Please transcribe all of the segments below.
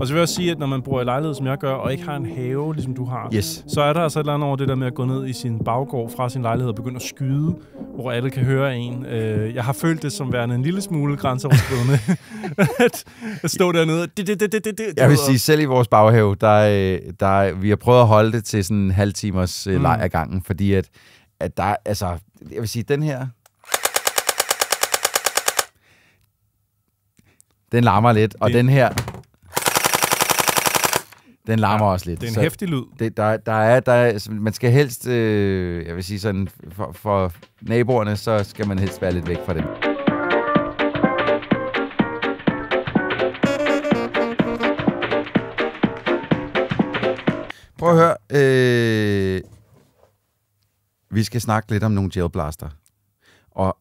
Og så vil jeg også sige, at når man bor i lejlighed, som jeg gør, og ikke har en have, ligesom du har, yes. så er der altså et eller andet over det der med at gå ned i sin baggård fra sin lejlighed og begynde at skyde, hvor alle kan høre en. Øh, jeg har følt det som værende en lille smule grænseoverskridende, at, at stå dernede. Det, det, det, det, det, jeg vil sige, selv i vores baghave, der, øh, der, vi har prøvet at holde det til sådan en halv timers øh, mm. leg af gangen, fordi at, at der, altså, jeg vil sige, den her, den larmer lidt, og det. den her, den larmer ja, også lidt. Det er en hæftig lyd. Det, der, der er, der er, altså, man skal helst, øh, jeg vil sige sådan, for, for naboerne, så skal man helst være lidt væk fra dem. Prøv at høre. Øh, vi skal snakke lidt om nogle jailblaster. Og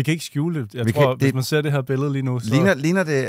vi kan ikke skjule det. Jeg vi tror, kan, det, hvis man ser det her billede lige nu... Så... Ligner, ligner det...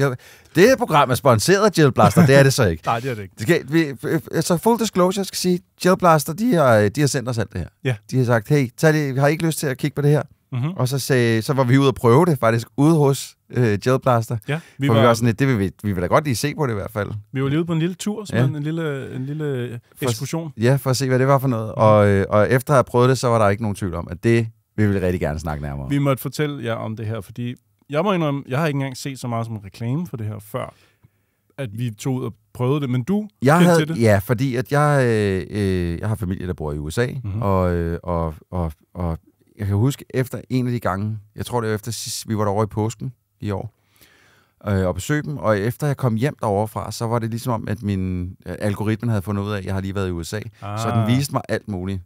Uh, Jill... Det program er sponsoreret af Jill Blaster, det er det så ikke. Nej, det er det ikke. Det kan, vi, øh, øh, så full disclosure skal sige, Jill Blaster, de har, de har sendt os alt det her. Ja. De har sagt, hey, tag det, har ikke lyst til at kigge på det her? Mm-hmm. Og så, sagde, så var vi ude og prøve det, faktisk ude hos øh, Gel Blaster. Ja, vi var, vi var sådan lidt, det vil vi, vi vil da godt lige se på det i hvert fald. Vi var lige ude på en lille tur, ja. en lille, en lille ekskursion. For, ja, for at se, hvad det var for noget. Mm. Og, og efter at have prøvet det, så var der ikke nogen tvivl om, at det vi vil rigtig gerne snakke nærmere. Vi måtte fortælle jer om det her, fordi jeg må indrømme, jeg har ikke engang set så meget som en reklame for det her før, at vi tog ud og prøvede det, men du jeg havde, til det. Ja, fordi at jeg, øh, øh jeg har familie, der bor i USA, mm-hmm. og, øh, og, og, og jeg kan huske, efter en af de gange, jeg tror det var efter sidst, vi var derovre i påsken i år, øh, og besøgte dem, og efter jeg kom hjem deroverfra, så var det ligesom om, at min algoritme havde fundet ud af, at jeg har lige været i USA, ah. så den ah. viste mig alt muligt.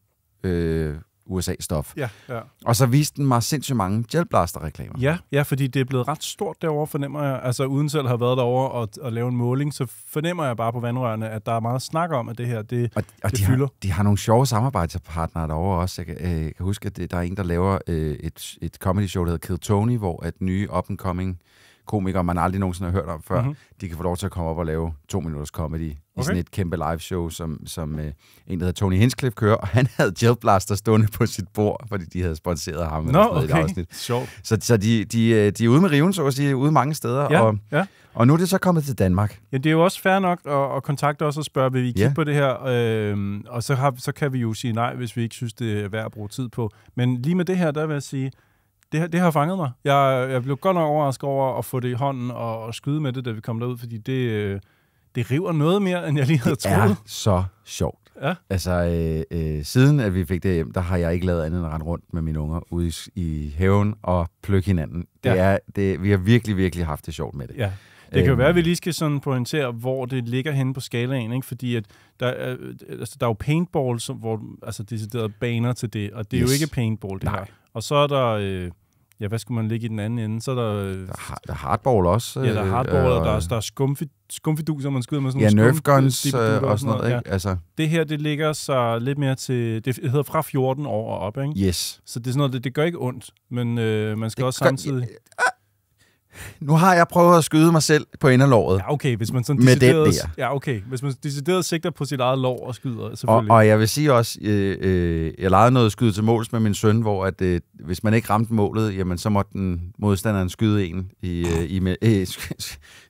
Øh, USA-stof. Ja, ja. Og så viste den mig sindssygt mange gelblaster-reklamer. Ja, ja, fordi det er blevet ret stort derovre, fornemmer jeg. Altså uden selv at have været derovre og, og lave en måling, så fornemmer jeg bare på vandrørene, at der er meget snak om, at det her, det, og, og det de fylder. Har, de har nogle sjove samarbejdspartnere derovre også. Jeg kan, øh, kan huske, at det, der er en, der laver øh, et, et comedy show, der hedder Kill Tony, hvor at nye up-and-coming komikere, man aldrig nogensinde har hørt om før, mm-hmm. de kan få lov til at komme op og lave to minutters comedy okay. i sådan et kæmpe live show, som, som øh, en, der hedder Tony Hinscliffe, kører, og han havde Jill Blaster stående på sit bord, fordi de havde sponsoreret ham. Nå, no, okay. Afsnit. Sjovt. Så, så de, de, øh, de er ude med riven, så at sige, ude mange steder, ja, og, ja. og nu er det så kommet til Danmark. Ja, det er jo også fair nok at, at kontakte os og spørge, vil vi kigge yeah. på det her, Øhm, og så, har, så kan vi jo sige nej, hvis vi ikke synes, det er værd at bruge tid på. Men lige med det her, der vil jeg sige, det, det har fanget mig. Jeg, jeg blev godt nok overrasket over at få det i hånden og, og skyde med det, da vi kom derud, fordi det, øh, det river noget mere, end jeg lige havde troet. Det er så sjovt. Ja. Altså, øh, øh, siden at vi fik det hjem, der har jeg ikke lavet andet end at rende rundt med mine unger ude i, i haven og plukke hinanden. Det ja. er, det, vi har virkelig, virkelig haft det sjovt med det. Ja. Det kan jo øhm. være, at vi lige skal sådan pointere, hvor det ligger henne på skalaen, ikke? fordi at der, er, øh, altså, der er jo paintball, som, hvor altså, deciderede baner til det, og det er yes. jo ikke paintball, det Nej. her. Og så er der... Øh, ja, hvad skulle man ligge i den anden ende? Så er der... Der, er hardball også. Ja, der er hardball, og der er, der er skumfi, skumfiduser, man skyder med sådan nogle Ja, nerf guns øh, og sådan noget, ikke? Ja. Altså. Det her, det ligger så lidt mere til... Det hedder fra 14 år og op, ikke? Yes. Så det er sådan noget, det, det gør ikke ondt, men øh, man skal det også samtidig... Gør, nu har jeg prøvet at skyde mig selv på inderlåret. Ja, okay, hvis man sådan med den der. Ja, okay. Hvis man decideret sigter på sit eget lår og skyder, selvfølgelig. Og, og jeg vil sige også, øh, øh, jeg legede noget skyde til måls med min søn, hvor at, øh, hvis man ikke ramte målet, jamen så måtte den modstanderen skyde en i, øh, i, med, øh,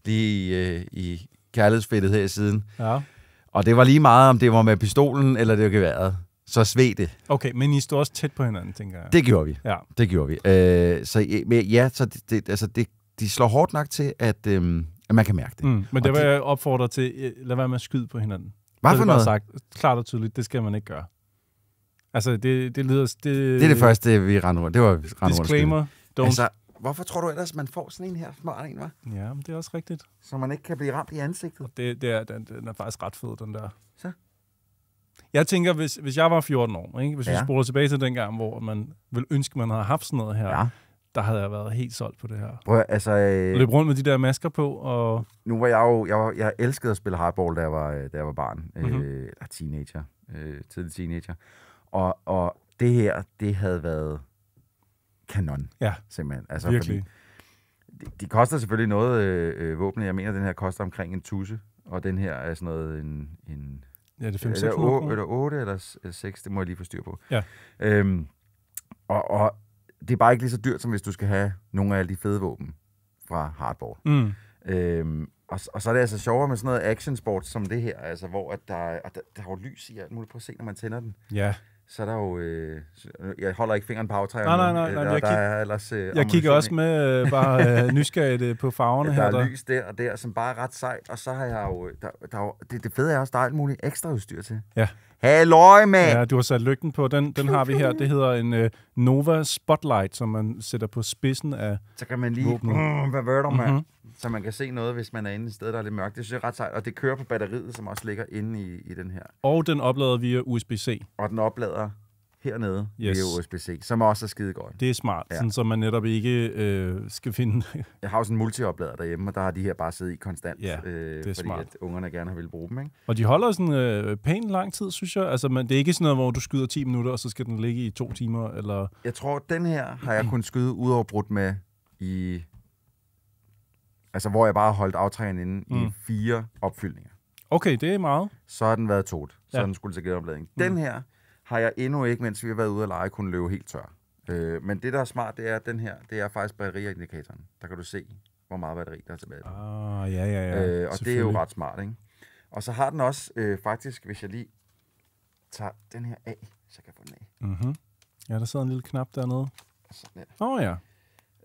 lige øh, i kærlighedsfættet her i siden. Ja. Og det var lige meget, om det var med pistolen eller det var geværet så sved det. Okay, men I stod også tæt på hinanden, tænker jeg. Det gjorde vi. Ja. Det gjorde vi. Øh, så ja, så det, det, altså det, de slår hårdt nok til, at, øhm, at man kan mærke det. Mm, men det var jeg opfordrer til, øh, lad være med at skyde på hinanden. Hvad for det noget? sagt klart og tydeligt, det skal man ikke gøre. Altså, det, det lyder... Det, det er det første, vi rendte over. Det var rendte Disclaimer. Rundt. Don't. Altså, hvorfor tror du ellers, man får sådan en her smart en, hva'? Ja, men det er også rigtigt. Så man ikke kan blive ramt i ansigtet. Det, det er, den, den er faktisk ret fed, den der. Så? Jeg tænker, hvis, hvis jeg var 14 år, ikke? hvis ja. vi spoler tilbage til den gang, hvor man ville ønske, man havde haft sådan noget her, ja der havde jeg været helt solgt på det her. Prøv, altså, øh, Løb rundt med de der masker på. Og... Nu var jeg jo... Jeg, var, jeg elskede at spille hardball, da jeg var, øh, da jeg var barn. Mm-hmm. Øh, mhm. eller teenager. Øh, tidlig teenager. Og, og det her, det havde været kanon. Ja, simpelthen. Altså, virkelig. Fordi, de, koster selvfølgelig noget øh, øh våbne. Jeg mener, den her koster omkring en tusse. Og den her er sådan noget en... en ja, det er 5 eller, eller 8 eller 6, det må jeg lige få styr på. Ja. Øhm, og, og det er bare ikke lige så dyrt, som hvis du skal have nogle af alle de fede våben fra Hardboard. Mm. Øhm, og, og så er det altså sjovere med sådan noget action sport som det her, altså, hvor at der, at der, der er jo lys i alt muligt. Prøv at se, når man tænder den. Ja. Så er der jo... Øh, jeg holder ikke fingeren på aftræet. Nej, nej, nej. Øh, nej jeg, der kig, er ellers, øh, jeg kigger også med øh, bare øh, nysgerrigt øh, på farverne ja, der her. Der er lys der og der, som bare er ret sejt. Og så har jeg jo... Der, der, der, det, det fede er også, der er alt muligt ekstra udstyr til. Ja. Halløj, mand! Ja, du har sat lygten på. Den, den har vi her. Det hedder en uh, Nova Spotlight, som man sætter på spidsen af Så kan man lige... Mm, hvad ved du, mand? Mm-hmm. Så man kan se noget, hvis man er inde et sted, der er lidt mørkt. Det synes jeg er ret sejt. Og det kører på batteriet, som også ligger inde i, i den her. Og den oplader via USB-C. Og den oplader hernede yes. ved USB-C, som også er skide godt. Det er smart, ja. sådan, så man netop ikke øh, skal finde... jeg har jo sådan en multioplader derhjemme, og der har de her bare siddet i konstant, ja, øh, det er fordi smart. at ungerne gerne har ville bruge dem. Ikke? Og de holder sådan øh, pæn lang tid, synes jeg. Altså, man, det er ikke sådan noget, hvor du skyder 10 minutter, og så skal den ligge i to timer, eller... Jeg tror, den her har jeg kun skyde udoverbrudt med i... Altså, hvor jeg bare har holdt aftræen inde mm. i fire opfyldninger. Okay, det er meget. Så har den været tot. Så ja. den skulle til genopladning. Mm. Den her har jeg endnu ikke, mens vi har været ude at lege, kunne løbe helt tør. Øh, men det, der er smart, det er den her, det er faktisk batteriindikatoren. Der kan du se, hvor meget batteri der er tilbage. Ah, ja, ja, ja. Øh, og det er jo ret smart, ikke? Og så har den også øh, faktisk, hvis jeg lige tager den her af, så kan jeg få den af. Mm-hmm. Ja, der sidder en lille knap dernede. Åh oh, ja.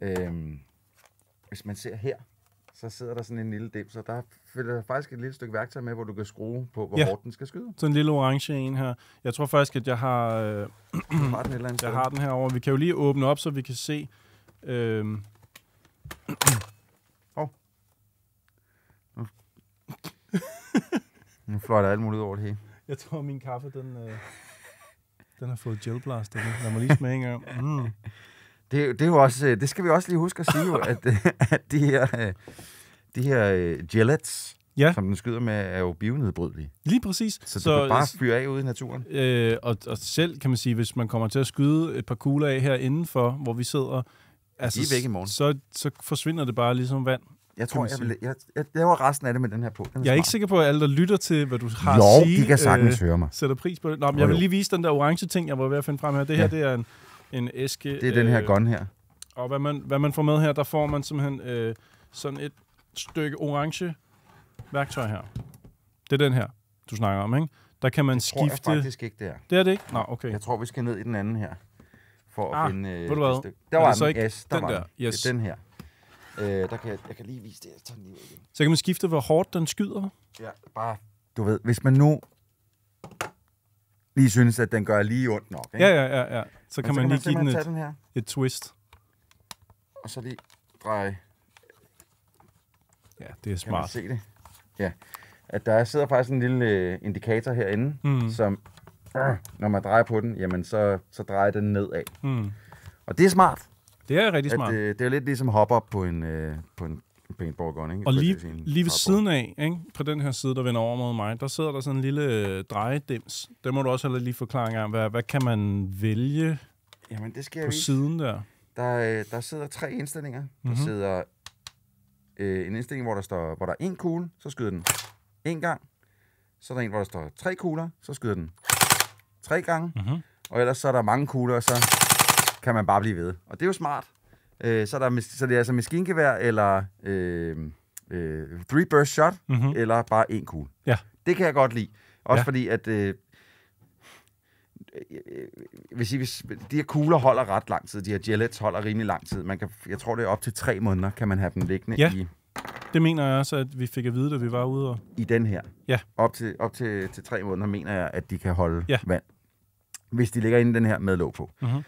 Øhm, hvis man ser her, så sidder der sådan en lille dims, og der følger faktisk et lille stykke værktøj med, hvor du kan skrue på, hvor ja. hårdt den skal skyde. Så en lille orange en her. Jeg tror faktisk, at jeg har, øh, har den jeg har den herovre. Vi kan jo lige åbne op, så vi kan se... Øh, oh. Nu, nu fløj der alt muligt over det hele. Jeg tror, min kaffe, den, øh, den har fået gelblast. Lad mig lige smage en gang. Mm. Det, det, er jo også, øh, det skal vi også lige huske at sige, jo, at, øh, at de her, øh, de her gillets, ja. som den skyder med, er jo bionedbrydelige. Lige præcis. Så, så du kan bare fyre af ude i naturen. Øh, og, og selv kan man sige, hvis man kommer til at skyde et par kugler af her indenfor, hvor vi sidder, altså, væk i morgen. Så, så forsvinder det bare ligesom vand. Jeg tror, jeg, vil, jeg, jeg laver resten af det med den her på. Den er jeg er smart. ikke sikker på, at alle, der lytter til, hvad du har jo, at sige, de kan sagtens øh, høre mig. sætter pris på det. Nå, men jo, jeg vil lige vise den der orange ting, jeg var ved at finde frem her. Det her, ja. det er en en æske. Det er øh, den her øh, gun her. Og hvad man, hvad man får med her, der får man simpelthen øh, sådan et stykke orange værktøj her. Det er den her, du snakker om, ikke? Der kan man det skifte... Det faktisk ikke, det er. Det er det ikke? Nå, okay. Jeg tror, vi skal ned i den anden her. For ah, at finde... Øh, ved du hvad? Der var så ikke yes, der den der. Yes. Det er den her. Øh, der kan jeg, jeg kan lige vise det. Jeg tager den lige igen. Så kan man skifte, hvor hårdt den skyder? Ja, bare... Du ved, hvis man nu lige synes, at den gør lige ondt nok. Ikke? Ja, ja, ja, ja. Så kan, så man, så kan man lige give den et, den her. et twist. Og så lige dreje. Ja, det er smart. Kan se det? Ja. At der sidder faktisk en lille øh, indikator herinde, mm. som øh, når man drejer på den, jamen så, så drejer den nedad. Mm. Og det er smart. Det er rigtig smart. At, øh, det er lidt ligesom hoppe op på en, øh, på en paintball gun, ikke? Og lige, lige ved siden af, ikke? på den her side, der vender over mod mig, der sidder der sådan en lille øh, drejedims. Der må du også lige forklare en gang. Hvad, hvad kan man vælge Jamen, det skal på jeg siden der? Der, øh, der sidder tre indstillinger. Mm-hmm. Der mhm. sidder øh, en indstilling, hvor der, står, hvor der er en kugle, så skyder den en gang. Så er der en, hvor der står tre kugler, så skyder den tre gange. Mm-hmm. Og ellers så er der mange kugler, og så kan man bare blive ved. Og det er jo smart. Øh, så, er der, så det er altså maskingevær, eller øh, øh, three burst shot, mm-hmm. eller bare en kugle. Ja. Det kan jeg godt lide. Også ja. fordi, at... Øh, hvis I, hvis, de her kugler holder ret lang tid. De her gelets holder rimelig lang tid. Man kan, jeg tror, det er op til tre måneder, kan man have dem liggende ja. i... Det mener jeg også, at vi fik at vide, da vi var ude og... I den her. Ja. Op til, op til, til tre måneder mener jeg, at de kan holde ja. vand. Hvis de ligger inde i den her med låg på. Mm-hmm.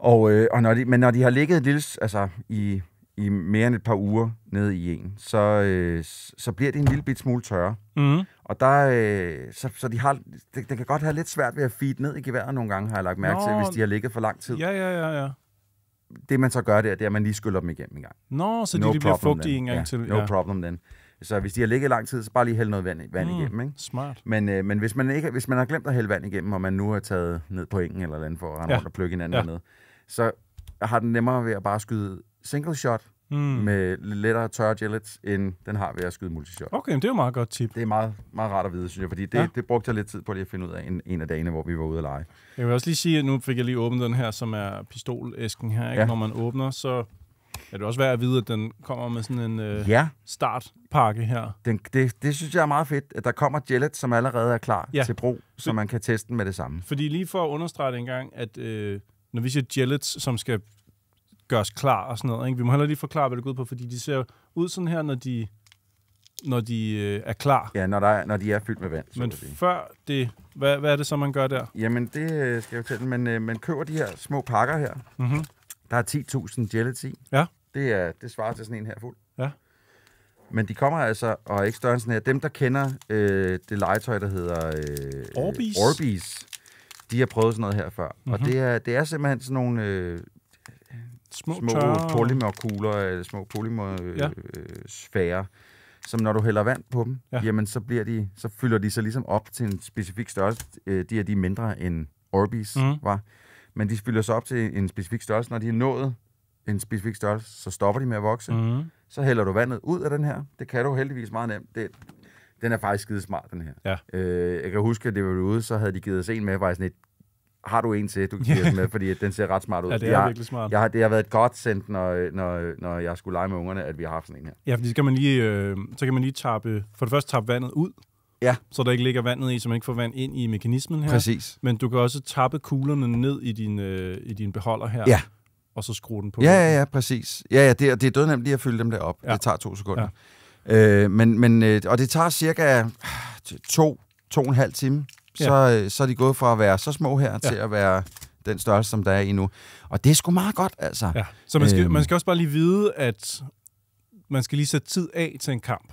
Og, øh, og når de, men når de har ligget et lille, altså, i, i mere end et par uger nede i en, så, øh, så bliver det en lille bit smule tørre. Mm. Og der, øh, så, så de har, det, det kan godt have lidt svært ved at feed ned i geværet nogle gange, har jeg lagt mærke Nå. til, hvis de har ligget for lang tid. Ja, ja, ja, ja. Det man så gør, det er, det er, at man lige skyller dem igennem en gang. Nå, så no de, de bliver fugtige en gang ja, til. Ja. No problem then. Så hvis de har ligget lang tid, så bare lige hælde noget vand, vand mm, igennem. Ikke? Smart. Men, øh, men hvis, man ikke, hvis man har glemt at hælde vand igennem, og man nu har taget ned på engen eller andet for at rende ja. rundt og plukke hinanden ja. ned, så har den nemmere ved at bare skyde single shot mm. med lettere tørre gellets, end den har ved at skyde multishot. Okay, men det er jo meget godt tip. Det er meget, meget rart at vide, synes jeg, fordi det, ja. det brugte jeg lidt tid på lige at finde ud af en, en af dagene, hvor vi var ude at lege. Jeg vil også lige sige, at nu fik jeg lige åbnet den her, som er pistolæsken her. Ikke? Ja. Når man åbner, så er det også værd at vide, at den kommer med sådan en øh, ja. startpakke her. Den, det, det synes jeg er meget fedt, at der kommer gellet, som allerede er klar ja. til brug, så man kan teste den med det samme. Fordi lige for at understrege det en gang, at øh, når vi siger gellets, som skal gøres klar og sådan noget, ikke? vi må heller lige forklare, hvad det går ud på, fordi de ser ud sådan her, når de, når de øh, er klar. Ja, når, der er, når de er fyldt med vand. Så Men det. før det, hvad, hvad er det så, man gør der? Jamen, det øh, skal jeg fortælle, men øh, man køber de her små pakker her. Mm-hmm. Der er 10.000 gellets i. Ja. Det, er, det svarer til sådan en her fuld. Ja. Men de kommer altså, og er ikke større end sådan her. Dem, der kender øh, det legetøj, der hedder... Øh, Orbeez. Orbeez de har prøvet sådan noget her før. Mm-hmm. Og mhm. det er, det er simpelthen sådan nogle... Øh, små, små tørre... polymerkugler, eller øh, små polymersfærer, ja. øh, som når du hælder vand på dem, ja. jamen så, bliver de, så fylder de sig ligesom op til en specifik størrelse. Øh, de er de mindre end Orbis mm. var, men de fylder sig op til en specifik størrelse. Når de er nået en specifik størrelse, så stopper de med at vokse. Mm. Så hælder du vandet ud af den her. Det kan du heldigvis meget nemt. Det, den er faktisk skide smart, den her. Ja. Øh, jeg kan huske, at det var ude, så havde de givet os en med, faktisk et, har du en til, du kan give os med, fordi den ser ret smart ud. Ja, det er jeg, virkelig smart. Jeg, det har været et godt sendt, når, når, når jeg skulle lege med ungerne, at vi har haft sådan en her. Ja, fordi så kan man lige, øh, så kan man lige tappe, for det første tappe vandet ud, Ja. Så der ikke ligger vandet i, så man ikke får vand ind i mekanismen her. Præcis. Men du kan også tappe kuglerne ned i din, øh, i din beholder her. Ja. Og så skrue den på. Ja, ja, ja, præcis. Ja, ja, det, er, det er nemt lige at fylde dem der op. Ja. Det tager to sekunder. Ja. Øh, men, men, øh, og det tager cirka øh, to, to og en halv time. Ja. Så, øh, så er de gået fra at være så små her ja. til at være den størrelse, som der er i nu. Og det er sgu meget godt, altså. Ja. Så man skal, øhm. man skal også bare lige vide, at man skal lige sætte tid af til en kamp.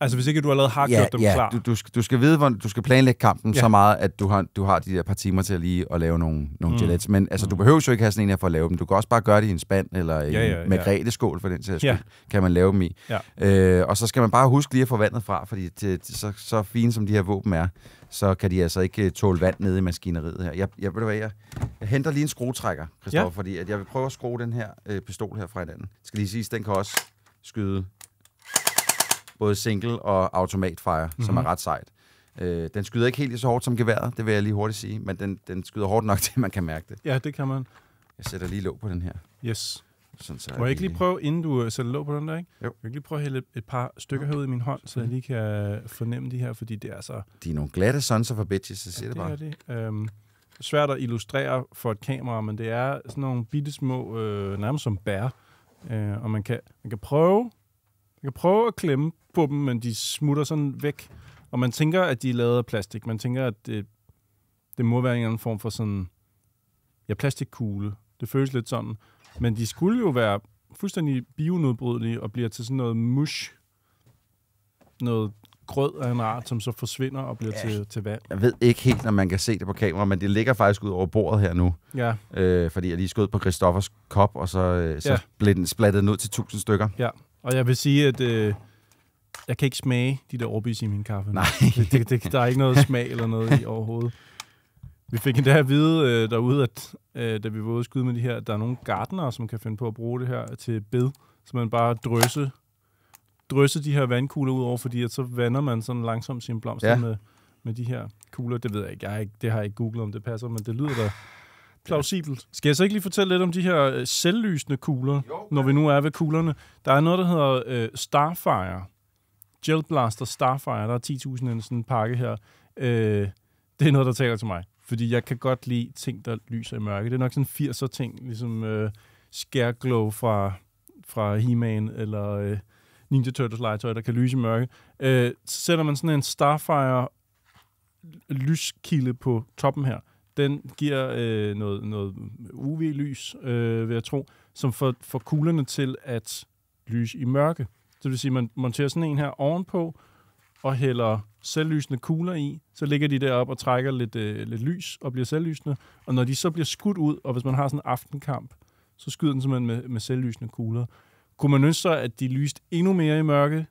Altså hvis ikke du allerede har gjort dem ja, klar? Du, du, skal, du skal vide, hvor, du skal planlægge kampen ja. så meget, at du har, du har de der par timer til at lige at lave nogle, nogle mm. gelets. Men altså, du behøver jo ikke have sådan en her for at lave dem. Du kan også bare gøre det i en spand, eller ja, ja, en ja. skål for den til ja. kan man lave dem i. Ja. Øh, og så skal man bare huske lige at få vandet fra, fordi til, det, så, så fine som de her våben er, så kan de altså ikke øh, tåle vand nede i maskineriet her. Jeg, jeg, ved du hvad, jeg, jeg henter lige en skruetrækker, Christoffer, ja. fordi at jeg vil prøve at skrue den her øh, pistol her fra hinanden. Jeg skal lige sige, den kan også skyde både single og automatfire, mm-hmm. som er mhm. ret sejt. Øh, den skyder ikke helt så hårdt som geværet, det vil jeg lige hurtigt sige, men den, den skyder hårdt nok til, at man kan mærke det. Ja, det kan man. Jeg sætter lige låg på den her. Yes. Sådan, så Må jeg ikke lige prøve, inden du øh, sætter låg på den der, ikke? Jo. Jeg kan lige prøve at hælde et par stykker okay. herud i min hånd, så jeg mhm. lige kan øh, fornemme de her, fordi det er så... De er nogle glatte sons for bitches, så siger ja, det, bare. Det er det. Øhm, svært at illustrere for et kamera, men det er sådan nogle bitte små, øh, nærmest som bær. Øh, og man kan, man kan prøve man kan prøve at klemme på dem, men de smutter sådan væk. Og man tænker, at de er lavet af plastik. Man tænker, at det, det må være en anden form for sådan... Ja, plastikkugle. Det føles lidt sådan. Men de skulle jo være fuldstændig bionedbrydelige og bliver til sådan noget mush. Noget grød af en art, som så forsvinder og bliver ja. til, til vand. Jeg ved ikke helt, når man kan se det på kamera, men det ligger faktisk ud over bordet her nu. Ja. Øh, fordi jeg lige skød på Christoffers kop, og så, øh, så ja. blev den splattet ned til tusind stykker. Ja, og jeg vil sige, at øh, jeg kan ikke smage de der Orbis i min kaffe. Nej. Det, det, det, der er ikke noget smag eller noget i overhovedet. Vi fik endda at vide øh, derude, at øh, da vi var ude at skyde med de her, at der er nogle gartnere, som kan finde på at bruge det her til bed. Så man bare drøsse, drøsse de her vandkugler ud over, fordi at så vander man sådan langsomt sin blomster ja. med, med de her kugler. Det ved jeg ikke. Jeg har ikke. Det har jeg ikke googlet, om det passer, men det lyder da plausibelt. Skal jeg så ikke lige fortælle lidt om de her øh, selvlysende kugler, jo. når vi nu er ved kuglerne? Der er noget, der hedder øh, Starfire. Gel Blaster Starfire. Der er 10.000 i sådan en pakke her. Øh, det er noget, der taler til mig. Fordi jeg kan godt lide ting, der lyser i mørke. Det er nok sådan 80 80'er ting, ligesom øh, Scareglow fra, fra He-Man, eller øh, Ninja Turtles legetøj, der kan lyse i mørke. Øh, så sætter man sådan en Starfire lyskilde på toppen her, den giver øh, noget, noget UV-lys, øh, vil jeg tro, som får, får kuglerne til at lyse i mørke. Så Det vil sige, at man monterer sådan en her ovenpå, og hælder selvlysende kugler i, så ligger de deroppe og trækker lidt, øh, lidt lys og bliver selvlysende. Og når de så bliver skudt ud, og hvis man har sådan en aftenkamp, så skyder den simpelthen med, med selvlysende kugler. Kunne man ønske sig, at de lyste endnu mere i mørke?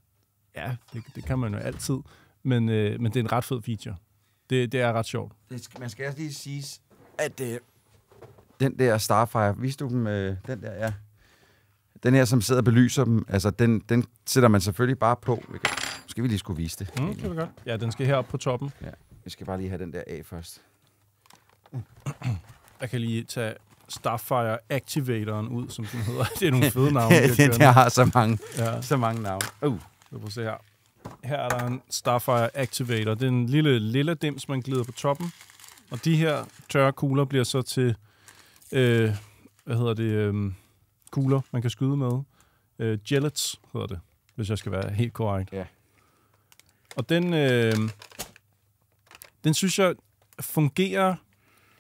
Ja, det, det kan man jo altid. Men, øh, men det er en ret fed feature. Det, det er ret sjovt. Det skal, man skal også lige sige, at øh, den der Starfire, viste du dem øh, den der, ja? Den her, som sidder og belyser dem, altså den, den sætter man selvfølgelig bare på. Skal vi lige skulle vise det. Mm, det vi godt. Ja, den skal herop på toppen. Ja, vi skal bare lige have den der af først. Jeg kan lige tage Starfire Activatoren ud, som den hedder. Det er nogle fede navne. den jeg har så mange, ja. så mange navne. Uh. Så prøv at se her. Her er der en Starfire Activator. Det er en lille lilla dims, man glider på toppen. Og de her tørre kugler bliver så til, øh, hvad hedder det, øh, kugler, man kan skyde med. Øh, gellets hedder det, hvis jeg skal være helt korrekt. Ja. Og den, øh, den synes jeg fungerer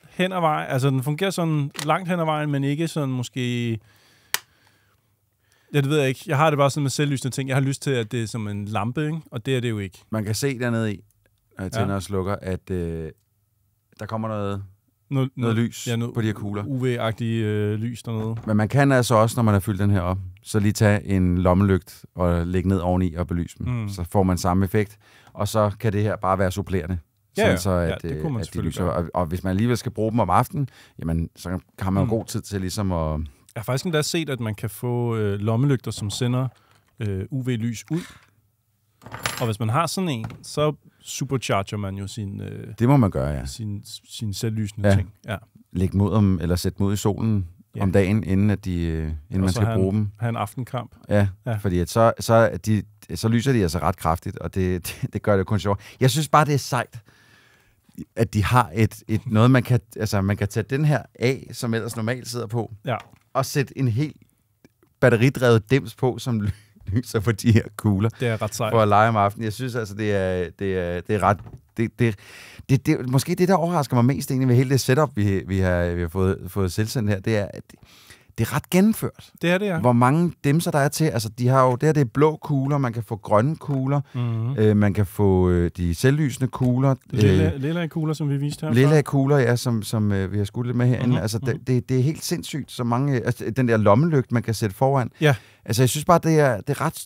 hen ad vejen. Altså, den fungerer sådan langt hen ad vejen, men ikke sådan måske Ja, det ved jeg ikke. Jeg har det bare sådan med selvlysende ting. Jeg har lyst til, at det er som en lampe, ikke? og det er det jo ikke. Man kan se dernede i, når jeg tænder ja. og slukker, at øh, der kommer noget, noget, noget lys ja, noget på de her kugler. UV-agtige øh, lys dernede. Men man kan altså også, når man har fyldt den her op, så lige tage en lommelygt og lægge ned oveni og belyse dem. Mm. Så får man samme effekt, og så kan det her bare være supplerende. Ja, ja. så at, ja, det kunne man øh, at de lyser. Og, og hvis man alligevel skal bruge dem om aftenen, jamen, så kan man jo mm. god tid til ligesom at jeg har faktisk endda set, at man kan få øh, lommelygter, som sender øh, UV-lys ud. Og hvis man har sådan en, så supercharger man jo sin... Øh, det må man gøre, ja. Sin, sin selvlysende ja. ting. Ja. Læg mod om, eller sæt mod i solen ja. om dagen, inden, at de, øh, inden man skal bruge en, dem. have en aftenkamp. Ja, ja. fordi at så, så, de, så lyser de altså ret kraftigt, og det, det, det gør det kun sjovt. Jeg synes bare, det er sejt, at de har et, et noget, man kan, altså, man kan tage den her af, som ellers normalt sidder på, ja at sætte en helt batteridrevet dims på, som lyser på de her kugler. Det er ret sejt. For at lege om aftenen. Jeg synes altså, det er, det er, det er ret... Det, det, det, det, måske det, der overrasker mig mest egentlig ved hele det setup, vi, vi, har, vi har fået, fået selvsendt her, det er, at det, det er ret gennemført. Det er det, ja. Hvor mange dem, så der er til. Altså, de har jo, det her det er blå kugler, man kan få grønne kugler, mm-hmm. øh, man kan få øh, de selvlysende kugler. Lilla, øh, lilla kugler, som vi viste her. Lilla kugler, ja, som, som øh, vi har skudt lidt med herinde. Mm-hmm. Altså, det, mhm. det, det er helt sindssygt, så mange... Øh, altså, den der lommelygt, man kan sætte foran. Ja. Altså, jeg synes bare, det er, det er ret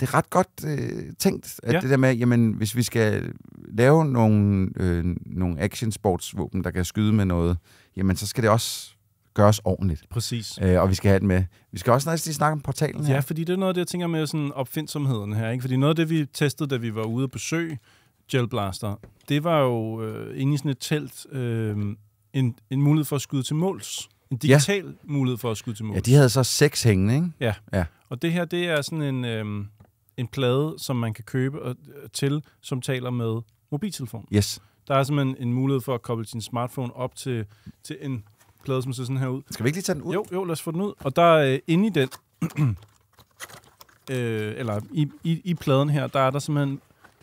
det er ret godt øh, tænkt, at ja. det der med, jamen, hvis vi skal lave nogle, øh, nogle action sportsvåben, der kan skyde med noget, jamen, så skal det også gøres ordentligt. Præcis. Øh, og vi skal have det med. Vi skal også næsten lige snakke om portalen her. Ja, fordi det er noget af det, jeg tænker med sådan opfindsomheden her. Ikke? Fordi noget af det, vi testede, da vi var ude at besøge Gelblaster, det var jo øh, inde i sådan et telt øh, en, en mulighed for at skyde til måls. En digital ja. mulighed for at skyde til måls. Ja, de havde så seks hængende, ikke? Ja. ja. Og det her, det er sådan en, øh, en plade, som man kan købe og, øh, til, som taler med mobiltelefon. Yes. Der er simpelthen en mulighed for at koble sin smartphone op til, til en plade, som ser sådan her ud. Skal vi ikke lige tage den ud? Jo, jo lad os få den ud. Og der øh, inde i den, øh, eller i, i, i pladen her, der er der simpelthen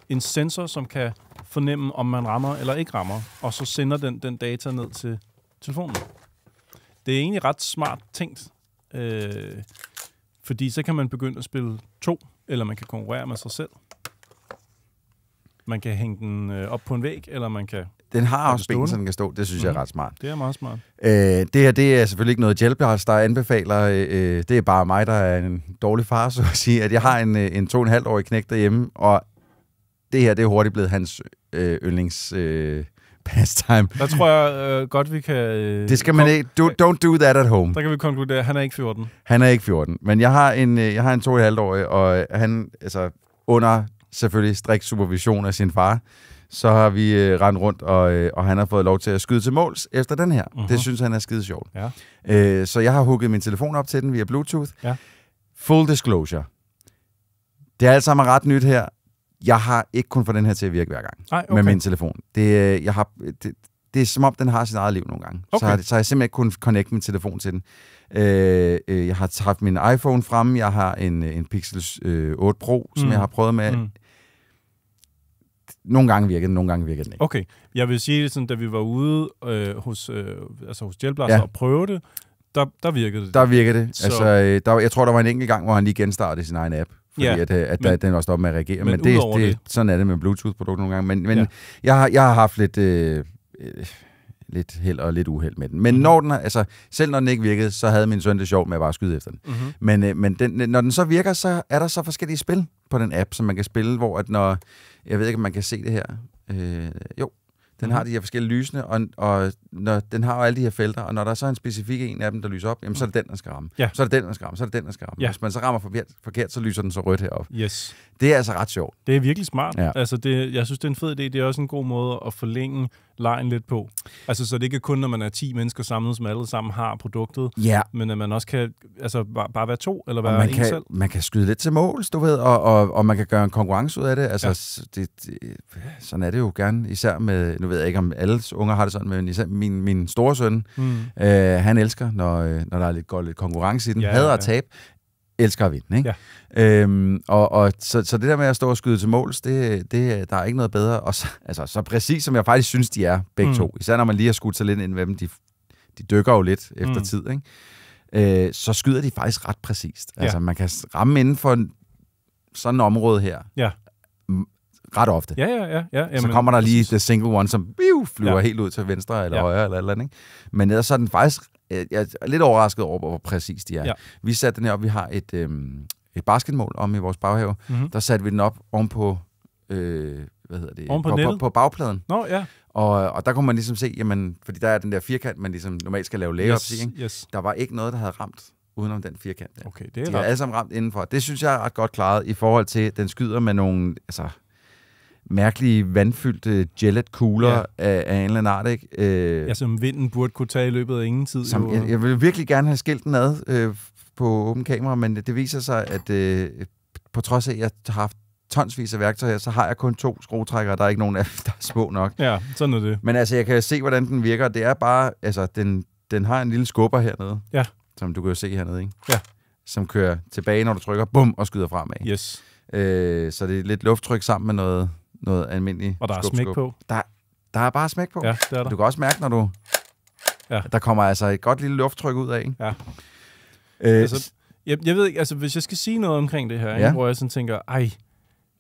en sensor, som kan fornemme, om man rammer eller ikke rammer, og så sender den, den data ned til telefonen. Det er egentlig ret smart tænkt, øh, fordi så kan man begynde at spille to, eller man kan konkurrere med sig selv. Man kan hænge den øh, op på en væg, eller man kan den har også ben, så den kan stå. Det synes mm. jeg er mm. ret smart. Det er meget smart. Øh, det her, det er selvfølgelig ikke noget Gelbjørns, der anbefaler. Øh, det er bare mig, der er en dårlig far, så at sige, at jeg har en, øh, en to og en halv årig knæk derhjemme, og det her, det er hurtigt blevet hans øh, yndlings... Øh, pastime. Der tror jeg øh, godt, vi kan... Øh, det skal man ikke... Do, don't do that at home. Der kan vi konkludere, han er ikke 14. Han er ikke 14. Men jeg har en, øh, jeg har en to og et halvt år, og han, altså, under selvfølgelig strikt supervision af sin far, så har vi øh, rendt rundt, og, øh, og han har fået lov til at skyde til måls efter den her. Uh-huh. Det mhm. synes han er skide sjovt. Ja. Øh, så jeg har hugget min telefon op til den via Bluetooth. Ja. Full disclosure. Det er alt sammen ret nyt her. Jeg har ikke kun for den her til at virke hver gang Ej, okay. med min telefon. Det, øh, jeg har, det, det er som om, den har sit eget liv nogle gange. Okay. Så, har, så har jeg simpelthen ikke kunnet connecte min telefon til den. Øh, øh, jeg har haft min iPhone frem, jeg har en, øh, en Pixel øh, 8 Pro, som mm. jeg har prøvet med. Mm nogle gange virkede den, nogle gange virkede den ikke. Okay, jeg vil sige, sådan, da vi var ude øh, hos, øh, altså hos Gelblaster ja. og prøvede det, der, der virkede det. Der virkede det. Så... Altså, øh, der, jeg tror, der var en enkelt gang, hvor han lige genstartede sin egen app. Fordi ja, at, øh, at men, den var stoppet med at reagere. Men, men det, det, det, sådan er det med Bluetooth-produkter nogle gange. Men, men ja. jeg, har, jeg har haft lidt... Øh, øh, lidt held og lidt uheld med den. Men mm-hmm. når den, altså, selv når den ikke virkede, så havde min søn det sjovt med at bare skyde efter den. Mm-hmm. Men, øh, men den, når den så virker, så er der så forskellige spil på den app, som man kan spille, hvor at når, jeg ved ikke, om man kan se det her. Øh, jo, den har mhm. de her forskellige lysene, og, og når, den har jo alle de her felter, og når der er så en specifik en af dem, der lyser op, jamen, så er det den, der skal ramme. Ja. Så er det den, der skal ramme. Så er det den, der skal ramme. Ja. Hvis man så rammer forkert, forkert, så lyser den så rødt heroppe. Yes. Det er altså ret sjovt. Det er virkelig smart. Ja. Altså, det, jeg synes, det er en fed idé. Det er også en god måde at forlænge lejen lidt på. Altså, så det ikke kun, når man er 10 mennesker samlet, som alle sammen har produktet, ja. men at man også kan altså, bare, bare være to, eller være man en kan, selv. Man kan skyde lidt til mål, du ved, og, og, og man kan gøre en konkurrence ud af det. Altså, ja. det, det, sådan er det jo gerne, især med, nu ved jeg ikke, om alle unger har det sådan, men især min, min store søn, mm. øh, han elsker, når, øh, når der er lidt, går lidt konkurrence i den. Ja, hader ja. at tabe, elsker at vinde. Ikke? Ja. Øhm, og, og, så, så det der med at stå og skyde til måls, det, det, der er ikke noget bedre. Og så, altså, så præcis som jeg faktisk synes, de er, begge mm. to. Især når man lige har skudt sig lidt ind ved dem. De, de dykker jo lidt efter mm. tid. Ikke? Øh, så skyder de faktisk ret præcist. Altså, ja. man kan ramme inden for en, sådan et område her. Ja ret ofte. Ja, ja, ja. ja jamen, så kommer der lige det single one, som biu, flyver ja. helt ud til venstre eller ja. højre eller eller andet. Ikke? Men ellers så er den faktisk... Øh, jeg er lidt overrasket over, hvor præcis de er. Ja. Vi satte den her op. Vi har et, øhm, et basketmål om i vores baghave. Mm-hmm. Der satte vi den op ovenpå... Øh, hvad hedder det? Oven på, på, på, på bagpladen. Nå, ja. Og, og der kunne man ligesom se, jamen, fordi der er den der firkant, man ligesom normalt skal lave layups yes, i, ikke? Yes. der var ikke noget, der havde ramt udenom den firkant. Der. Okay, det er De har alle sammen ramt indenfor. Det synes jeg er ret godt klaret i forhold til, at den skyder med nogle, altså mærkelige, vandfyldte kugler ja. af, af en eller anden art, ikke? Øh, ja, som vinden burde kunne tage i løbet af ingen tid. Som, jeg, jeg vil virkelig gerne have skilt den ad øh, på åben kamera, men det viser sig, at øh, på trods af, at jeg har haft tonsvis af værktøj her, så har jeg kun to skruetrækkere, der er ikke nogen af der er små nok. Ja, sådan er det. Men altså, jeg kan se, hvordan den virker, det er bare, altså, den, den har en lille skubber hernede. Ja. Som du kan jo se hernede, ikke? Ja. Som kører tilbage, når du trykker, bum, og skyder fremad. Yes. Øh, så det er lidt lufttryk sammen med noget, noget almindeligt Og der er smæk på. Der, der er bare smæk på. Ja, det er der. Du kan også mærke, når du... Ja. Der kommer altså et godt lille lufttryk ud af, ikke? Ja. Øh, altså, jeg, jeg ved ikke, altså hvis jeg skal sige noget omkring det her, ja. ikke, hvor jeg sådan tænker, ej,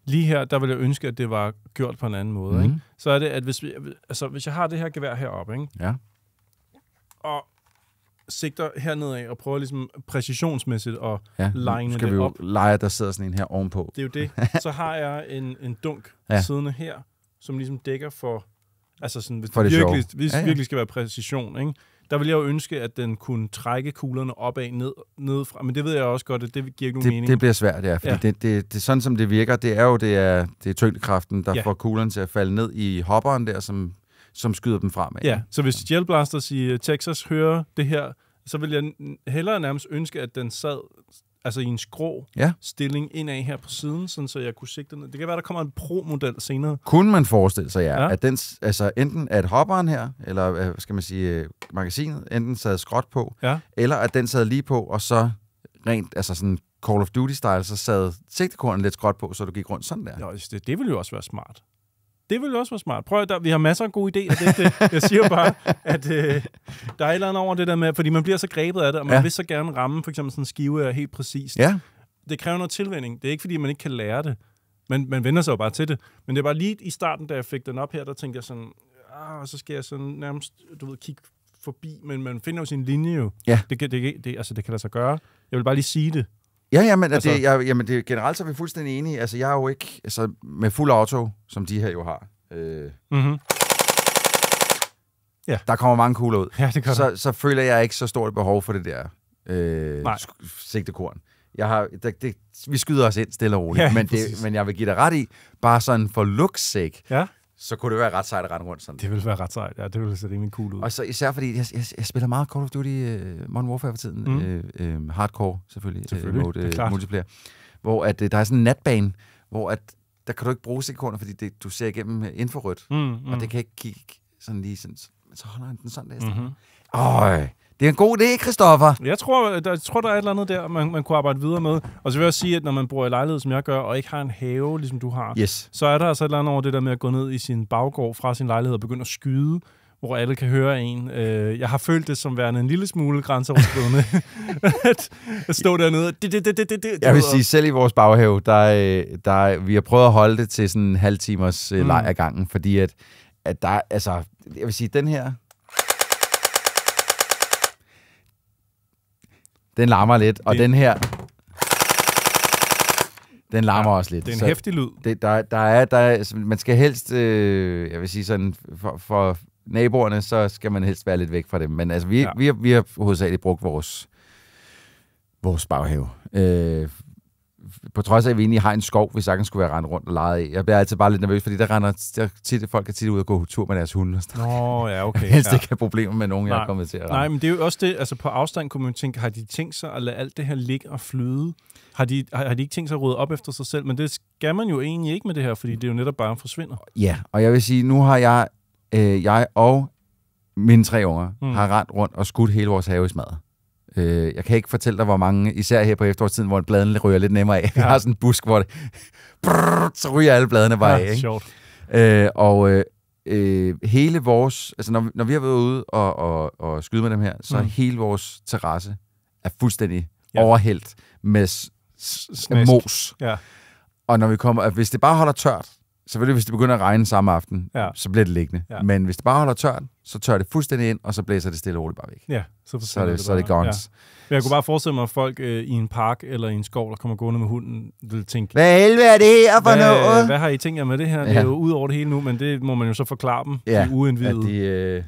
lige her, der ville jeg ønske, at det var gjort på en anden måde, mm. ikke? Mhm. Så er det, at hvis, vi, altså, hvis jeg har det her gevær heroppe, ikke? Ja. Og sigter hernede af og prøver ligesom præcisionsmæssigt at ja, line skal det vi jo op. lege, der sidder sådan en her ovenpå. Det er jo det. Så har jeg en, en dunk ja. siddende her, som ligesom dækker for, altså sådan, hvis for det, det virkelig, hvis ja, ja. virkelig skal være præcision, ikke? der ville jeg jo ønske, at den kunne trække kuglerne opad, ned, ned fra, men det ved jeg også godt, at det giver ikke nogen det, mening. Det bliver svært, ja, fordi ja. Det, det, det, sådan som det virker, det er jo det er, det er tyngdekraften, der ja. får kuglerne til at falde ned i hopperen der, som som skyder dem fremad. Ja, så hvis Jail Blasters i Texas hører det her, så vil jeg hellere nærmest ønske, at den sad altså i en skrå ja. stilling indad her på siden, sådan, så jeg kunne sigte ned. Det kan være, der kommer en pro-model senere. Kunne man forestille sig, ja, ja. at den, altså enten at hopperen her, eller øh, skal man sige øh, magasinet, enten sad skråt på, ja. eller at den sad lige på, og så rent, altså sådan Call of Duty-style, så sad sigtekornet lidt skråt på, så du gik rundt sådan der. Ja, det, det ville jo også være smart. Det ville også være smart. Prøv at der, vi har masser af gode idéer. Det, det. Jeg siger bare, at øh, der er et eller andet over det der med, fordi man bliver så grebet af det, og man ja. vil så gerne ramme for eksempel sådan en skive helt præcist. Ja. Det kræver noget tilvænning. Det er ikke, fordi man ikke kan lære det. Men man vender sig jo bare til det. Men det var lige i starten, da jeg fik den op her, der tænkte jeg sådan, ah, så skal jeg sådan nærmest, du ved, kigge forbi, men man finder jo sin linje jo. Ja. Det, det, det, det, altså, det kan lade sig gøre. Jeg vil bare lige sige det. Ja, ja, men altså, det, jeg, jamen, det, generelt så er vi fuldstændig enige. Altså, jeg er jo ikke altså, med fuld auto, som de her jo har. Øh, mm-hmm. Ja. Der kommer mange kugler ud. Ja, det gør så, så føler jeg ikke så stort behov for det der øh, Nej. sigtekorn. Jeg har, det, det, vi skyder os ind stille og roligt, ja, men, det, men jeg vil give dig ret i, bare sådan for looks sake, ja så kunne det være ret sejt at rende rundt sådan. Det ville være ret sejt, ja. Det ville se rimelig cool ud. Og så især fordi, jeg, jeg, jeg spiller meget Call of Duty uh, Modern Warfare for tiden. Mm. Uh, uh, hardcore, selvfølgelig. Selvfølgelig, uh, mode, det er klart. Multiplayer. Hvor at, der er sådan en natbane, hvor at, der kan du ikke bruge sekunder, fordi det, du ser igennem infrarødt. Mm, mm. Og det kan ikke kigge sådan lige sådan. så holder han den sådan der. Mm-hmm. Øj, det er en god idé, Christoffer. Jeg tror, der, jeg tror, der er et eller andet der, man, man kunne arbejde videre med. Og så vil jeg også sige, at når man bor i lejlighed, som jeg gør, og ikke har en have, ligesom du har, yes. så er der altså et eller andet over det der med at gå ned i sin baggård fra sin lejlighed og begynde at skyde hvor alle kan høre en. Øh, jeg har følt det som værende en lille smule grænseoverskridende, at, at stå dernede. Det, det, det, det, det, jeg vil sige, selv i vores baghave, der, øh, der, vi har prøvet at holde det til sådan en halv timers øh, mm. leg af gangen, fordi at, at der, altså, jeg vil sige, den her, Den larmer lidt, og det... den her... Den larmer ja, også lidt. Det er en hæftig lyd. Det, der, der er, der er, man skal helst, øh, jeg vil sige sådan, for, for naboerne, så skal man helst være lidt væk fra dem. Men altså, vi, ja. vi, har, vi har hovedsageligt brugt vores, vores baghave. Øh, på trods af, at vi egentlig har en skov, vi sagtens skulle være rendt rundt og lege af. Jeg bliver altid bare lidt nervøs, fordi der render der tit, folk er tit ud og gå tur med deres hunde. Nå, ja, okay. Helst ja. ikke have problemer med nogen, nej, jeg er kommet til at rende. Nej, men det er jo også det, altså på afstand kunne man tænke, har de tænkt sig at lade alt det her ligge og flyde? Har de, har, har de ikke tænkt sig at rydde op efter sig selv? Men det skal man jo egentlig ikke med det her, fordi det jo netop bare forsvinder. Ja, og jeg vil sige, nu har jeg, øh, jeg og mine tre unger mm. har rendt rundt og skudt hele vores have i smadret. Øh, jeg kan ikke fortælle dig, hvor mange, især her på efterårstiden, hvor bladene ryger lidt nemmere af. Ja. Jeg har sådan en busk, hvor det, brrr, så ryger alle bladene bare ja, af. Ikke? Sjovt. Øh, og øh, øh hele vores, altså når, når vi har været ude og, og, og skyde med dem her, så mm. hele vores terrasse er fuldstændig ja. overhældt med s- mos. Ja. Og når vi kommer, hvis det bare holder tørt, Selvfølgelig, hvis det begynder at regne samme aften, ja. så bliver det liggende. Ja. Men hvis det bare holder tørt, så tør det fuldstændig ind, og så blæser det stille og roligt bare væk. Ja, så, så er det, det, så er det gons. Ja. Jeg kunne bare forestille mig, at folk øh, i en park eller i en skov, der kommer gående med hunden, vil tænke... Hvad helvede er det her for hvad, noget? Hvad har I tænkt jer med det her? Ja. Det er jo ud over det hele nu, men det må man jo så forklare dem, ja. de uindvidede. Ja, de, øh...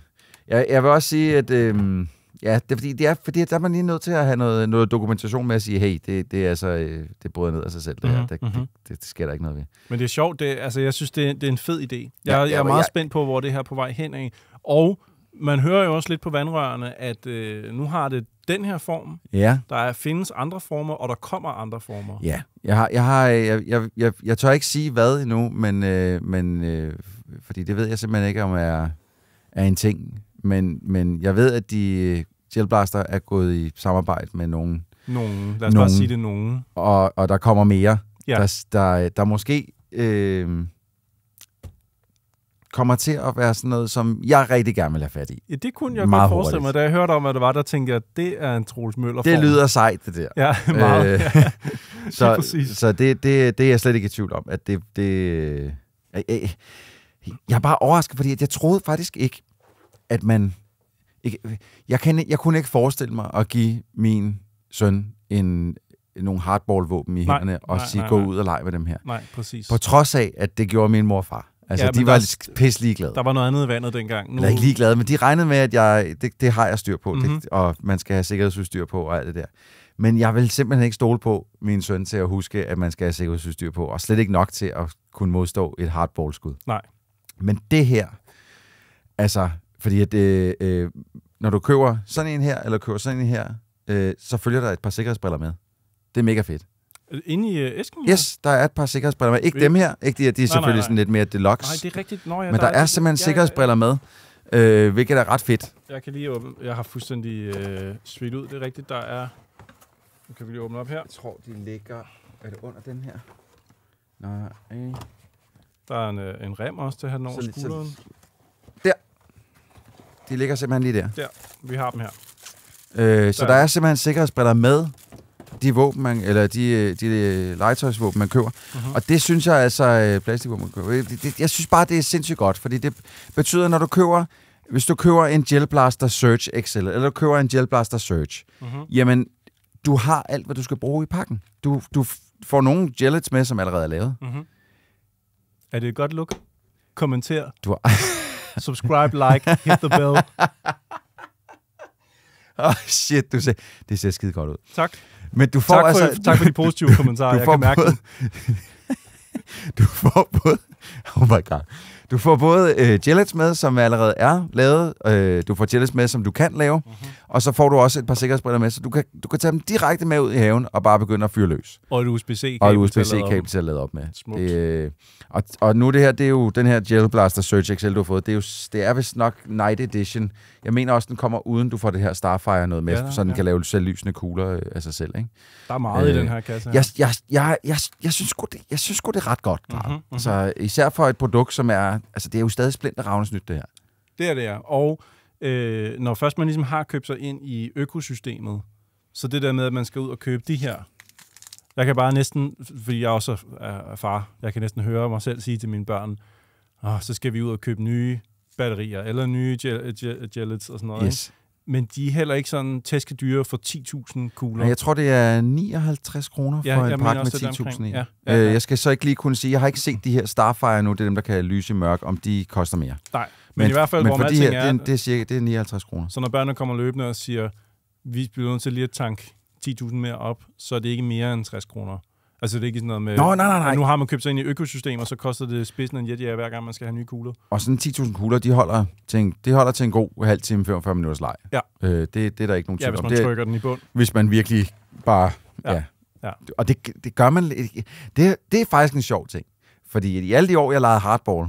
jeg, jeg vil også sige, at... Øh Ja, det er fordi, det er, fordi der er man lige nødt til at have noget, noget dokumentation med at sige, hey, det, det er altså, det bryder ned af sig selv, det Det, mm-hmm. det, mhm. det, det, sker der ikke noget ved. Men det er sjovt, det, altså, jeg synes, det er, det er en fed idé. Jeg, ja, jeg, jeg er meget jeg... spændt på, hvor det her er på vej hen ikke? Og man hører jo også lidt på vandrørene, at øh, nu har det den her form. Ja. Der er, findes andre former, og der kommer andre former. Ja, jeg har, jeg, har, øh, jeg, jeg, jeg, jeg tør ikke sige hvad endnu, men, øh, men øh, fordi det ved jeg simpelthen ikke, om er, er en ting, men, men jeg ved, at de Gelblaster øh, er gået i samarbejde med nogen. Nogen. Lad os nogen. bare sige det, nogen. Og, og der kommer mere. Ja. Der, der, der måske øh, kommer til at være sådan noget, som jeg rigtig gerne vil have fat i. Ja, det kunne jeg meget godt forestille hurtigt. mig. Da jeg hørte om, at det var, der tænkte jeg, at det er en Troels møller Det lyder sejt, det der. Ja, meget. Øh, ja. så så det, det, det er jeg slet ikke i tvivl om. At det, det, øh, øh, øh jeg er bare overrasket, fordi jeg troede faktisk ikke, at man... Ikke, jeg, kan, jeg kunne ikke forestille mig at give min søn en, nogle hardball-våben i nej, hænderne og nej, sige, nej, gå nej. ud og lege med dem her. Nej, præcis. På trods af, at det gjorde min mor og far. Altså, ja, de var der, pisse ligeglade. Der var noget andet i vandet dengang. Nu... er ikke ligeglade, men de regnede med, at jeg, det, det har jeg styr på, mm-hmm. det, mhm. og man skal have sikkerhedsudstyr på og alt det der. Men jeg vil simpelthen ikke stole på min søn til at huske, at man skal have sikkerhedsudstyr på, og slet ikke nok til at kunne modstå et hardballskud. Nej. Men det her, altså, fordi at, øh, øh, når du køber sådan en her, eller køber sådan en her, øh, så følger der et par sikkerhedsbriller med. Det er mega fedt. Øh, inde i øh, æsken? Yes, der er et par sikkerhedsbriller med. Ikke dem her, ikke de, her, de er nej, selvfølgelig nej, nej. sådan lidt mere deluxe. Nej, det er rigtigt. Nå, ja, men der, der er, er simpelthen ja, sikkerhedsbriller ja, ja. med. Øh, hvilket er ret fedt. Jeg kan lige åbne. Jeg har fuldstændig øh, svidt ud. Det er rigtigt. Der er... Nu kan vi lige åbne op her. Jeg tror, de ligger... Er det under den her? Nej. Der er en, øh, en rem også til at have den over så, skulderen. Så, de ligger simpelthen lige der. Der. Vi har dem her. Øh, så der. der er simpelthen sikkerhedsbriller med de våben, man, eller de, øh, de øh, legetøjsvåben, man køber. Uh-huh. Og det synes jeg altså, øh, plastikvåben, man køber. Det, det, jeg synes bare, det er sindssygt godt, fordi det betyder, når du køber, hvis du køber en Gel Blaster Search XL, eller du køber en Gel Blaster Search, mhm. uh-huh. jamen, du har alt, hvad du skal bruge i pakken. Du, du får nogle gellets med, som allerede er lavet. Uh-huh. Er det et godt look? Kommenter. Du har subscribe, like, hit the bell. Åh, oh, shit, du ser, det ser skide godt ud. Tak. Men du får tak for, altså... Tak for de positive kommentarer, du, du jeg kan mærke både, Du får både... Oh my god. Du får både øh, gelats med, som allerede er lavet. Øh, du får gelats med, som du kan lave. Mm-hmm og så får du også et par sikkerhedsbriller med, så du kan, du kan tage dem direkte med ud i haven og bare begynde at fyre løs. Og et USB-C-kabel Og et USB-C-kabel til at lade op med. Smukt. Det, øh, og, og nu det her, det er jo den her Gel Blaster Surge XL, du har fået, det er jo det er vist nok Night Edition. Jeg mener også, den kommer uden du får det her Starfire noget med, ja, så den ja. kan lave lysende kugler øh, af sig selv. Ikke? Der er meget øh, i den øh, her kasse. Her. Jeg, jeg, jeg, jeg, jeg, synes sgu, det, jeg synes sgu, det er ret godt, Mm-hmm, mm-hmm. Altså, især for et produkt, som er... Altså, det er jo stadig og nyt, det her. Det er det, er. Og øh, når først man ligesom har købt sig ind i økosystemet, så det der med, at man skal ud og købe de her, jeg kan bare næsten, fordi jeg også er far, jeg kan næsten høre mig selv sige til mine børn, oh, så skal vi ud og købe nye batterier, eller nye gel- gel- gellets og sådan noget. Yes. Men de er heller ikke sådan dyre for 10.000 kugler. jeg tror, det er 59 kroner for ja, en pakke med 10.000 i. Ja, øh, ja, ja. jeg skal så ikke lige kunne sige, jeg har ikke set de her Starfire nu, det er dem, der kan lyse i mørk, om de koster mere. Nej men i hvert fald, men hvor fordi, man er... Det, det, er cirka, det er 59 kroner. Så når børnene kommer løbende og siger, vi bliver nødt til lige at tanke 10.000 mere op, så er det ikke mere end 60 kroner. Altså, det er ikke sådan noget med... Nå, nej, nej, nej. Nu har man købt sig ind i økosystemet, og så koster det spidsen en ja, hver gang man skal have nye kugler. Og sådan 10.000 kugler, de holder, til en, de holder til en god halv time, 45 minutters leg. Ja. Øh, det, det er der ikke nogen tvivl om. Ja, hvis man om. trykker det, den i bund. Hvis man virkelig bare... Ja. ja. ja. Og det, det gør man... Det, det er faktisk en sjov ting. Fordi i alle de år, jeg legede hardball,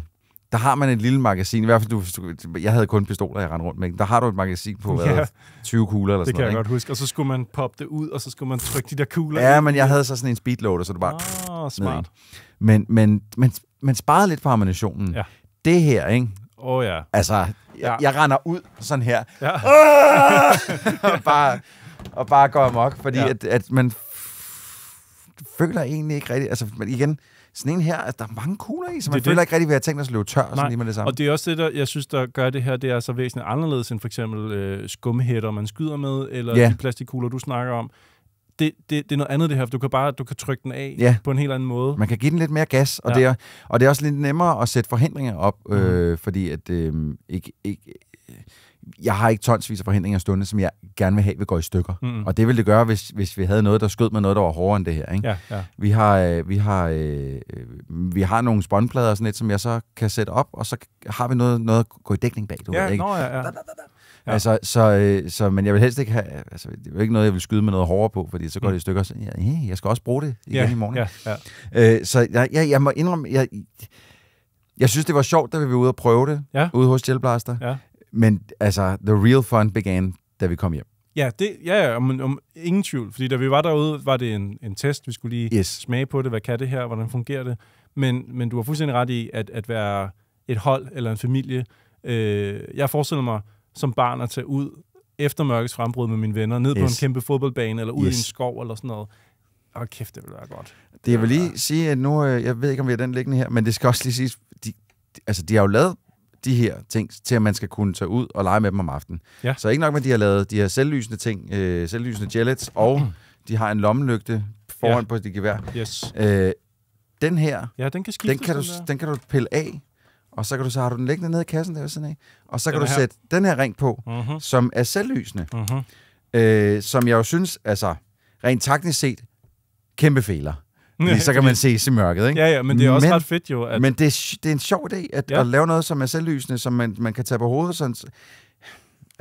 der har man et lille magasin, i hvert fald, du, jeg havde kun pistoler, jeg rendte rundt med, der har du et magasin på hvad, ja, 20 kugler eller sådan noget. Det kan jeg ikke? godt huske, og så skulle man poppe det ud, og så skulle man trykke de der kugler. Ja, men jeg havde så sådan en speedloader, så det bare... Ah, oh, smart. Ned, men, men man, man sparede lidt på ammunitionen. Ja. Det her, ikke? Åh oh, ja. Altså, jeg, ja. jeg render ud sådan her. Ja. og, bare, og bare går amok, fordi ja. at, at man føler egentlig ikke rigtigt... Altså, igen, sådan en her, at der er mange kugler i, så man det føler det. ikke rigtig, at jeg tænker at løbe tør, Nej. sådan lige med det samme. Og det er også det, der, jeg synes, der gør det her, det er så væsentligt anderledes end for eksempel øh, skumhætter, man skyder med, eller yeah. de plastikkugler, du snakker om. Det, det, det er noget andet det her, for du kan bare du kan trykke den af yeah. på en helt anden måde. Man kan give den lidt mere gas, og, ja. det, er, og det er også lidt nemmere at sætte forhindringer op, mhm. øh, mm. fordi at, øh, ikke, ikke, jeg har ikke tonsvis af forhindringer stående, som jeg gerne vil have, vil gå i stykker. Mm. Og det ville det gøre, hvis, hvis vi havde noget, der skød med noget, der var hårdere end det her. Ikke? Ja, ja. Vi, har, øh, vi, har, øh, øh, vi har nogle spåndplader og sådan lidt, som jeg så kan sætte op, og så har vi noget, noget at gå i dækning bag. Du ja, ved, ikke? Nå, ja, ja. Da, da, da, Ja. Altså, så, øh, så, men jeg vil helst ikke have, altså, det er ikke noget, jeg vil skyde med noget hårdere på, fordi så går mm. det i stykker, så jeg, jeg skal også bruge det igen yeah, i morgen. Yeah, yeah. Øh, så jeg, jeg, jeg må indrømme, jeg, jeg synes, det var sjovt, da vi var ude og prøve det, ja. ude hos Jailblaster. Ja. Men altså, the real fun began, da vi kom hjem. Ja, det, ja, om, om, ingen tvivl. Fordi da vi var derude, var det en, en test. Vi skulle lige yes. smage på det. Hvad kan det her? Hvordan fungerer det? Men, men du har fuldstændig ret i, at, at være et hold eller en familie. Øh, jeg forestiller mig som barn at tage ud efter mørkets frembrud med mine venner, ned yes. på en kæmpe fodboldbane, eller ud yes. i en skov eller sådan noget. Åh, kæft, det ville være godt. Det, jeg vil lige sige, at nu, øh, jeg ved ikke, om vi har den liggende her, men det skal også lige siges, de, de, altså, de har jo lavet de her ting, til at man skal kunne tage ud og lege med dem om aftenen. Ja. Så ikke nok med, at de har lavet de her selvlysende ting, øh, selvlysende gelets, og de har en lommelygte foran ja. på de gevær. Yes. Øh, den her, ja, den, kan den, kan du, den kan du pille af, og så kan du så har du den liggende nede i kassen der sådan af, og så kan den du her. sætte den her ring på, uh-huh. som er selvlysende. Uh-huh. Øh, som jeg jo synes, altså rent teknisk set, kæmpe fejler. Fordi så kan man se i mørket, ikke? Ja, ja, men det er også men, ret fedt jo. At... Men det er, det er en sjov idé at, ja. at lave noget, som er selvlysende, som man, man kan tage på hovedet. Sådan, altså,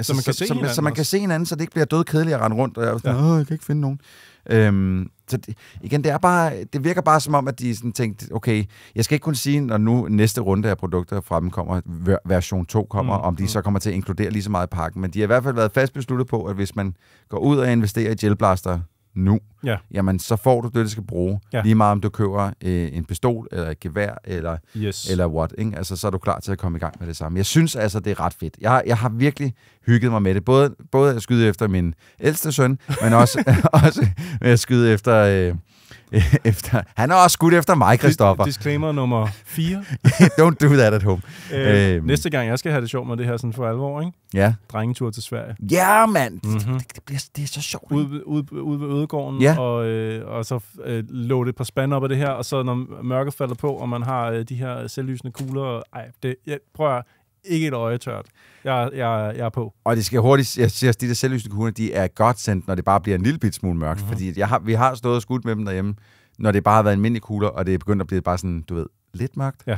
så man kan, så, se, så, så, så man kan se hinanden, så det ikke bliver død kedeligt at rende rundt. Og jeg, sådan, ja. Åh, jeg kan ikke finde nogen. Øhm, så det, igen, det, er bare, det virker bare som om, at de sådan tænkte, okay, jeg skal ikke kun sige, når nu næste runde af produkter fremkommer, version 2 kommer, mm, om de mm. så kommer til at inkludere lige så meget i pakken, men de har i hvert fald været fast besluttet på, at hvis man går ud og investerer i gelblaster, nu, ja. jamen så får du det, du skal bruge. Ja. Lige meget om du køber øh, en pistol, eller et gevær, eller, yes. eller what. Ikke? Altså, så er du klar til at komme i gang med det samme. Jeg synes altså, det er ret fedt. Jeg, jeg har virkelig hygget mig med det. Både, både at skyde efter min ældste søn, men også, også at skyde efter... Øh, efter, han har også skudt efter mig, Christoffer. Disclaimer nummer 4. Don't do that at home. Øh, øh, næste gang, jeg skal have det sjovt med det her sådan for alvor, ikke? Ja. Drengetur til Sverige. Ja, mand! Mm-hmm. Det, det, bliver, det er så sjovt. Ude, ude, ude, ved Ødegården, ja. og, øh, og så øh, lå det på spand op af det her, og så når mørket falder på, og man har øh, de her selvlysende kugler, og, ej, det, jeg, prøv at, ikke et øje tørt. Jeg, jeg, jeg er på. Og det skal hurtigt, jeg siger, at de der selvlysende kugler, de er godt sendt, når det bare bliver en lille bit smule mørkt, mm-hmm. fordi jeg har, vi har stået og skudt med dem derhjemme, når det bare har været mindre kugler, og det er begyndt at blive bare sådan, du ved, lidt mørkt. Ja.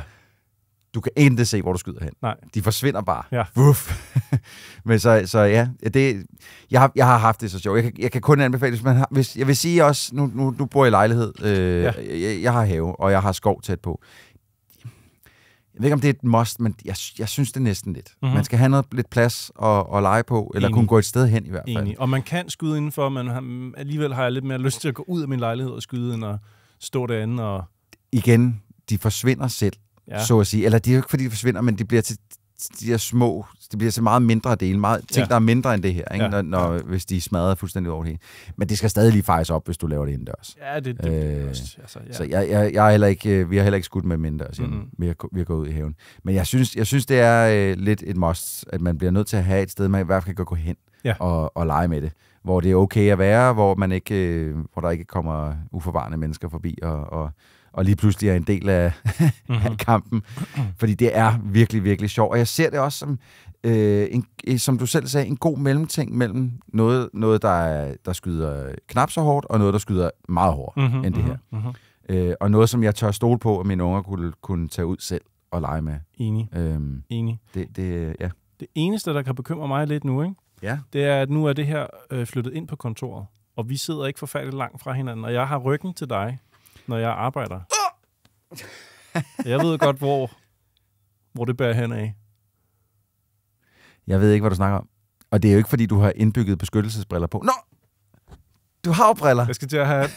Du kan ikke se, hvor du skyder hen. Nej. De forsvinder bare. Ja. Men så, så ja, det, jeg, har, jeg har haft det så sjovt. Jeg kan, jeg kan kun anbefale, hvis man har, hvis, jeg vil sige også, nu, nu, nu bor jeg i lejlighed, øh, ja. jeg, jeg har have, og jeg har skov tæt på jeg ved ikke, om det er et must, men jeg, jeg synes det næsten lidt. Mm-hmm. Man skal have noget, lidt plads at, at lege på, eller Enig. kunne gå et sted hen i hvert fald. Enig. Og man kan skyde indenfor, men alligevel har jeg lidt mere lyst til at gå ud af min lejlighed og skyde, end at stå derinde og... Igen, de forsvinder selv, ja. så at sige. Eller det er jo ikke, fordi de forsvinder, men de bliver til, de her små, det bliver så meget mindre dele, meget, ting, ja. der er mindre end det her, ikke? Ja. Når, når, hvis de er smadret fuldstændig over det hele. Men det skal stadig lige fejres op, hvis du laver det indendørs. Ja, det, det, øh, det også. Altså, ja. Så jeg, jeg, jeg er heller ikke, øh, vi har heller ikke skudt med mindre, mm. -hmm. vi, har, vi har gået ud i haven. Men jeg synes, jeg synes det er øh, lidt et must, at man bliver nødt til at have et sted, man i hvert fald kan gå hen ja. og, og lege med det hvor det er okay at være, hvor man ikke, øh, hvor der ikke kommer uforvarende mennesker forbi og, og og lige pludselig er en del af, mm-hmm. af mhm. kampen. Fordi det er virkelig, virkelig sjovt. Og jeg ser det også som, øh, en, øh, som du selv sagde, en god mellemting mellem noget, noget der, der skyder knap så hårdt, og noget, der skyder meget hårdt mm-hmm. end det mhm, her. Mm-hmm. Øh, og noget, som jeg tør stole på, at mine unger kunne, kunne tage ud selv og lege med. Enig. Øhm, Enig. Det, det, ja. det eneste, der kan bekymre mig lidt nu, ikke? Ja. det er, at nu er det her øh, flyttet ind på kontoret, og vi sidder ikke forfærdeligt langt fra hinanden, og jeg har ryggen til dig når jeg arbejder. Jeg ved godt, hvor, hvor det bærer hen af. Jeg ved ikke, hvad du snakker om. Og det er jo ikke, fordi du har indbygget beskyttelsesbriller på. Nå! Du har jo briller. Jeg skal til at have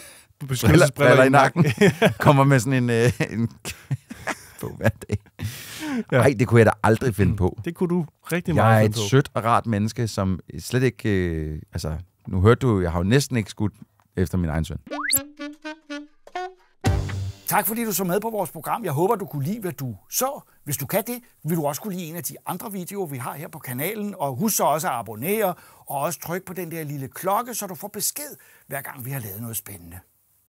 beskyttelsesbriller briller i nakken. Kommer med sådan en... Øh, en på hver dag. Ja. Ej, det kunne jeg da aldrig finde på. Det kunne du rigtig meget Jeg er et på. sødt og rart menneske, som slet ikke... Øh, altså, nu hørte du, jeg har jo næsten ikke skudt efter min egen søn. Tak fordi du så med på vores program. Jeg håber, du kunne lide, hvad du så. Hvis du kan det, vil du også kunne lide en af de andre videoer, vi har her på kanalen. Og husk så også at abonnere og også tryk på den der lille klokke, så du får besked, hver gang vi har lavet noget spændende.